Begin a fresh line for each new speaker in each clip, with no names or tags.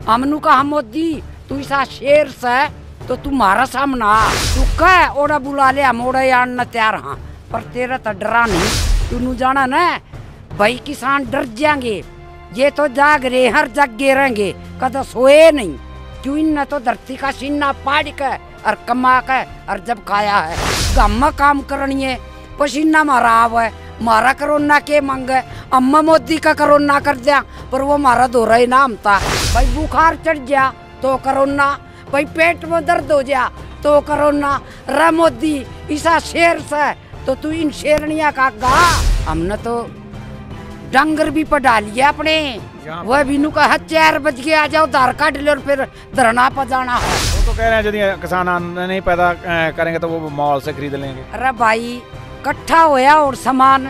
हमनू कहा मोदी तू ऐसा शेर से तो तुम्हारा सामना तू कह ओड़ा बुला ले हम यार न तैयार हाँ पर तेरा तो डरा नहीं तू जाना न भाई किसान डर जाएंगे ये तो जाग रहे हर जग गे रहेंगे कद सोए नहीं क्यों न तो धरती का सीना पाड़ के और कमा के और जब खाया है गम काम करनी है पसीना मारा है मारा करून के मंग अम्मा मोदी का करून कर दिया पर वो मारा दोरा ही ना अमता भाई बुखार चढ़ गया तो करोना भाई पेट में दर्द हो गया तो करोना रे मोदी ईसा शेर से तो तू इन शेरनिया का गा हमने तो डंगर भी पढ़ा लिया अपने वह भी का है चार बज के आ जाओ धार काट लो फिर धरना पर जाना वो
तो कह रहे हैं किसान नहीं पैदा करेंगे तो वो मॉल से खरीद लेंगे
अरे भाई ਇਕੱਠਾ ਹੋਇਆ ਔਰ ਸਮਾਨ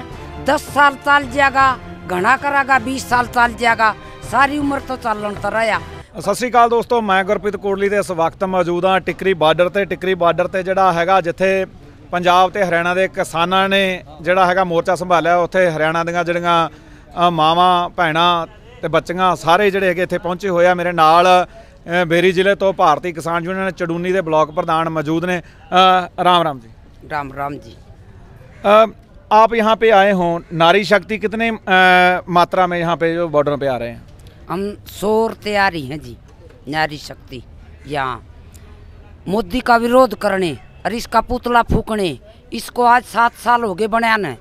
10 ਸਾਲ ਚੱਲ ਜਾਗਾ ਘਣਾ ਕਰਾਗਾ 20 ਸਾਲ ਚੱਲ ਜਾਗਾ ਸਾਰੀ ਉਮਰ ਤੋਂ ਚੱਲਣ ਤਰਾਇਆ
ਸਤਿ ਸ਼੍ਰੀ ਅਕਾਲ ਦੋਸਤੋ ਮੈਂ ਗੁਰਪ੍ਰੀਤ ਕੋਟਲੀ ਤੇ ਇਸ ਵਕਤ ਮੌਜੂਦ ਹਾਂ ਟਿਕਰੀ ਬਾਰਡਰ ਤੇ ਟਿਕਰੀ ਬਾਰਡਰ ਤੇ ਜਿਹੜਾ ਹੈਗਾ ਜਿੱਥੇ ਪੰਜਾਬ ਤੇ ਹਰਿਆਣਾ ਦੇ ਕਿਸਾਨਾਂ ਨੇ ਜਿਹੜਾ ਹੈਗਾ ਮੋਰਚਾ ਸੰਭਾਲਿਆ ਉੱਥੇ ਹਰਿਆਣਾ ਦੀਆਂ ਜਿਹੜੀਆਂ ਮਾਵਾਂ ਭੈਣਾਂ ਤੇ ਬੱਚੀਆਂ ਸਾਰੇ ਜਿਹੜੇ ਹੈਗੇ ਇੱਥੇ ਪਹੁੰਚੇ ਹੋਏ ਆ ਮੇਰੇ ਨਾਲ ਬੇਰੀ ਜ਼ਿਲ੍ਹੇ ਤੋਂ ਭਾਰਤੀ ਕਿਸਾਨ ਯੂਨੀਅਨ ਚੜੂਨੀ ਦੇ ਬਲਾਕ ਪ੍ਰਧਾਨ ਮੌਜੂਦ ਨੇ ਰਾਮ ਰਾਮ ਜੀ ਰਾਮ ਰਾਮ ਜੀ आप यहाँ पे आए हों नारी शक्ति कितने मात्रा में यहाँ पे जो बॉर्डर पे आ रहे हैं हम शोर तैयारी हैं
जी नारी शक्ति यहाँ मोदी का विरोध करने और इसका पुतला फूकने इसको आज सात साल हो गए बनाने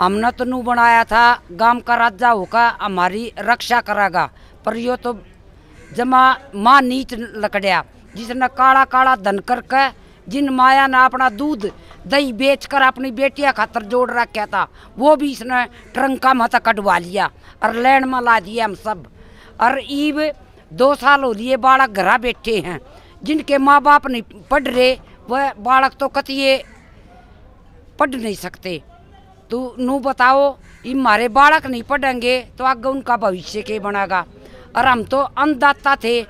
हमने तो नू बनाया था गांव का राजा होगा हमारी रक्षा करागा पर यो तो जमा माँ नीच लकड़िया जिसने काला काला धन करके जिन माया ने अपना दूध दही बेचकर अपनी बेटिया खातर जोड़ रखा था वो भी इसने ट्रंका मत कटवा लिया और लैंड में ला दिया हम सब और ईब दो साल हो लिए बालक घर बैठे हैं जिनके माँ बाप नहीं पढ़ रहे वह बालक तो कतिए पढ़ नहीं सकते तो नू बताओ ये हमारे बालक नहीं पढ़ेंगे तो आगे उनका भविष्य के बनागा और हम तो अन्नदाता थे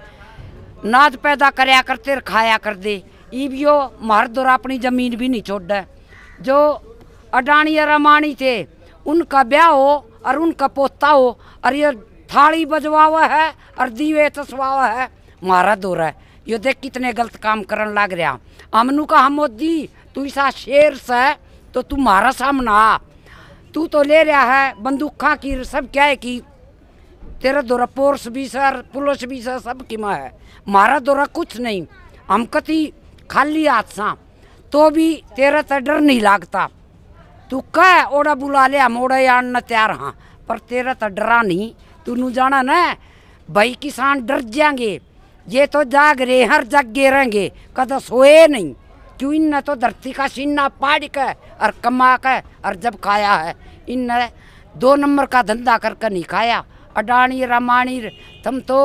नाद पैदा कराया करते खाया कर दे ईबियो महरदुर अपनी ज़मीन भी नहीं छोड़ है जो अडानी रमानी थे उनका ब्याह हो और उनका पोता हो और ये थाली बजवा बजवावा है और दीवे तसवा तसवावा है मारा दूर है यो देख कितने गलत काम करने लग रहा हमनू का हम मोदी तू ऐसा शेर से तो तू मारा सामना तू तो ले रहा है बंदूखा की सब क्या है कि तेरा दौरा पोर्स भी सर पुलिस भी सर सब किमा है मारा दौरा कुछ नहीं हम कति खाली हाथ सा तो भी तेरा तो डर नहीं लगता तू कह ओड़ा बुला लिया मोड़ा यार न तैयार हाँ पर तेरा तो डरा नहीं तू नू जाना न भाई किसान डर जाएंगे ये तो जाग रहे हर जागे रहेंगे कद सोए नहीं क्यों इन तो धरती का सीना पाड़ के और कमा के और जब खाया है इन दो नंबर का धंधा करके नहीं खाया अडानी रामानी तुम तो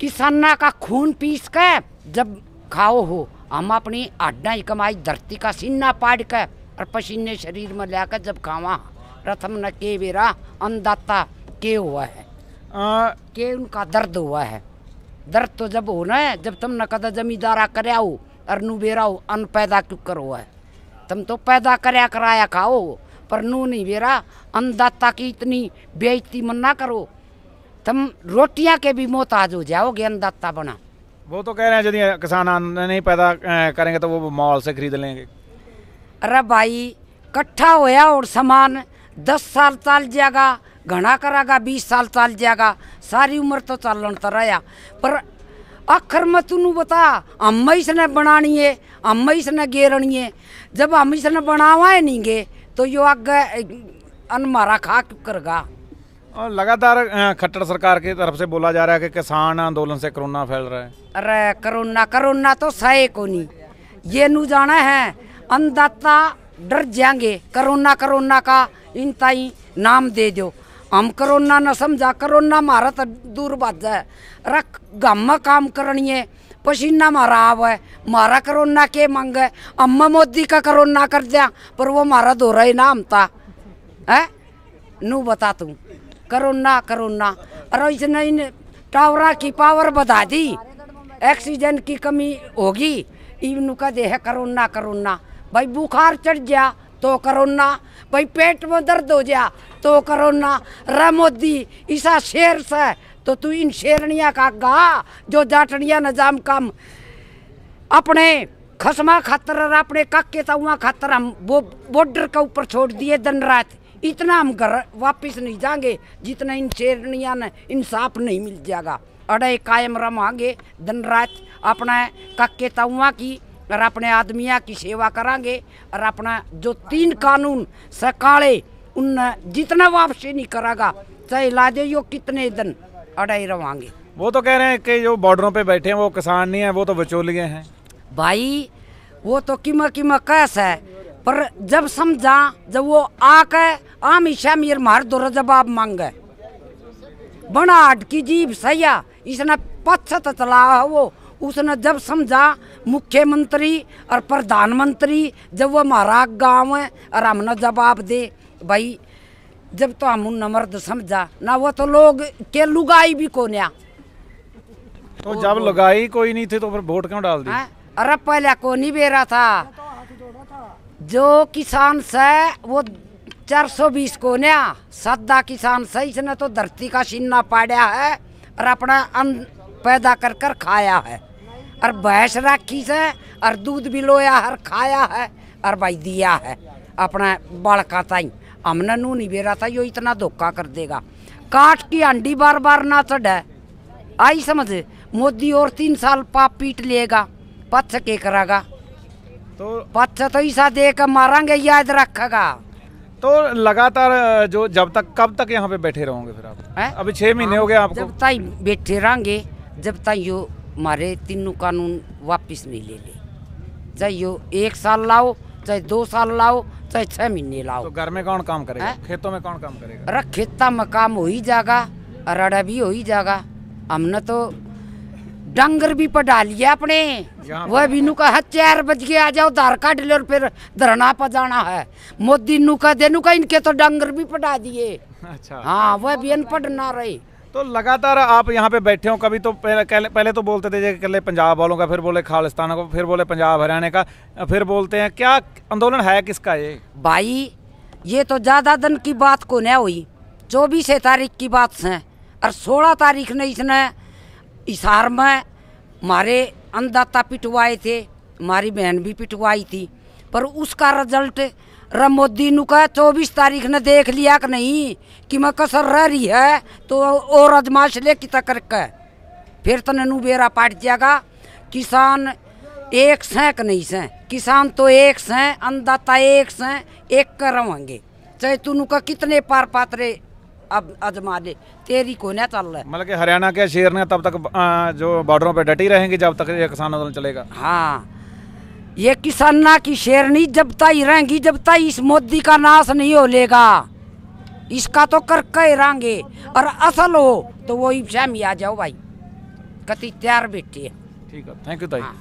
किसाना का खून पीस के जब खाओ हो हम अपनी आडा ही कमाई धरती का सीना पाड़ कर और पसीने शरीर में लिया कर जब खावा रथम न के बेरा अन्नदाता के हुआ है आ, के उनका दर्द हुआ है दर्द तो जब हो ना जब तुम न कदा जमींदारा कराया हो और नू बेरा हो अन्न पैदा क्यों करो है तुम तो पैदा कराया कराया खाओ पर नू नहीं बेरा अन्नदाता की इतनी बेइज्जती मन ना करो तुम रोटियां के भी मोहताज हो जाओगे अन्नदाता बना
वो तो कह रहे हैं यदि किसान नहीं पैदा करेंगे तो वो मॉल से खरीद लेंगे
अरे भाई कट्ठा होया और सामान दस साल चल जाएगा घना करागा बीस साल चल जाएगा सारी उम्र तो चालन तो रहा पर आखिर में तू बता हम इसने बनानी है हम इसने गेरनी है जब हम इसने बनावा नहीं गे तो यो आगे अन मारा खा करगा
लगातार खट्टर सरकार की तरफ से बोला जा रहा है कि किसान आंदोलन से कोरोना फैल रहा है
अरे कोरोना कोरोना तो सही को नहीं ये नू जाना है अनदाता डर जाएंगे कोरोना कोरोना का इन ताई नाम दे दो हम कोरोना न समझा कोरोना मारा तो दूर बात जाए अरे गम काम करनी पसीना मारा आव है मारा कोरोना के मंग है अम्मा मोदी का कोरोना कर दिया पर वो मारा दोहरा ही नाम था है नू बता तू करोना करोना और इसने इन टावरा की पावर बढ़ा दी ऑक्सीजन की कमी होगी इवन का दे है करोना करोना भाई बुखार चढ़ गया तो करोना भाई पेट में दर्द हो गया तो करोना रे मोदी ईसा शेर से तो तू इन शेरणिया का गा जो जाटनिया नजाम कम अपने खसमा खातर अपने काके तुआ खातर हम वो बॉर्डर के ऊपर छोड़ दिए दिन रात इतना हम घर वापिस नहीं जाएंगे जितना इन शेरणिया ने इंसाफ नहीं मिल जाएगा अड़े कायम रमांगे दिन रात अपने काके ताऊआ की और अपने आदमिया की सेवा करांगे और अपना जो तीन कानून सकाले उन जितना वापसी नहीं करागा चाहे लादे यो कितने दिन अड़ाई रवांगे
वो तो कह रहे हैं कि जो बॉर्डरों पे बैठे हैं वो किसान नहीं है वो तो बचोलिए हैं भाई
वो तो किमा किमा कैस है पर जब समझा जब वो आके आम ईशा मीर मार दो जवाब मांगे बना की जीव सया इसने पछत चला वो उसने जब समझा मुख्यमंत्री और प्रधानमंत्री जब वो महाराज गाँव है और हमने जवाब दे भाई जब तो हम मर्द समझा ना वो तो लोग के लुगाई भी को नया तो जब
लुगाई कोई नहीं थी तो फिर वोट क्यों डाल दी हाँ,
अरे पहले को नहीं बेरा था तो जो किसान से वो चार सौ बीस न्या सदा किसान से इसने तो धरती का सीना पाड़ा है और अपना अन्न पैदा कर कर खाया है और भैंस रखी से और दूध भी लोया हर खाया है और भाई दिया है अपना बड़का ताई हमने नू नहीं बेरा था यो इतना धोखा कर देगा काट की अंडी बार बार ना चढ़े आई समझ मोदी और तीन साल पाप पीट लेगा पथ के करागा तो बच्चा तो ऐसा दे कर मारेंगे याद रखेगा
तो लगातार जो जब तक कब तक यहाँ पे बैठे रहोगे फिर आप है? अभी छह महीने हो गए हाँ, आपको जब तक बैठे रहेंगे
जब तक यो मारे तीनों कानून वापस नहीं ले ले चाहे यो एक साल लाओ चाहे दो साल लाओ चाहे छह महीने लाओ तो घर में कौन काम करेगा है?
खेतों में कौन काम करेगा
अरे खेता में काम हो ही जाएगा रड़ा भी हो ही जाएगा हमने तो डंगर भी पटा लिया अपने वह भी नू कहा चार बज के आ जाओ धार काट फिर धरना पर जाना है मोदी नू का देनू इनके तो डंगर भी पटा दिए
अच्छा हाँ वह
भी अनपढ़ ना रही
तो लगातार आप यहाँ पे बैठे हो कभी तो पहले पहले तो बोलते थे पहले पंजाब वालों का फिर बोले खालिस्तान का फिर बोले पंजाब हरियाणा का फिर बोलते हैं क्या आंदोलन है किसका ये भाई
ये तो ज़्यादा दिन की बात को न हुई चौबीस तारीख की बात है और सोलह तारीख ने इसने इशार में मारे अन्नदाता पिटवाए थे मारी बहन भी पिटवाई थी पर उसका रिजल्ट मोदी नु का चौबीस तारीख ने देख लिया कि नहीं कि मैं कसर रह रही है तो और अजमाश ले कि तक करके फिर तो नु बेरा पाट जाएगा किसान एक सें कि नहीं सें किसान तो एक से अन्नदाता एक से एक कर रहेंगे चाहे तू का कितने पार पात्रे अजमा ले तेरी को चल रहा मतलब कि
हरियाणा के शेर ने तब तक आ, जो बॉर्डरों पे डटी रहेंगे जब तक ये किसान आंदोलन चलेगा हाँ ये
किसाना की शेरनी जब तई रहेंगी जब तई इस मोदी का नाश नहीं हो लेगा इसका तो कर कह रहेंगे और असल हो तो वो इब्सा आ जाओ भाई कति तैयार बैठी है
ठीक है थैंक यू ताई हाँ।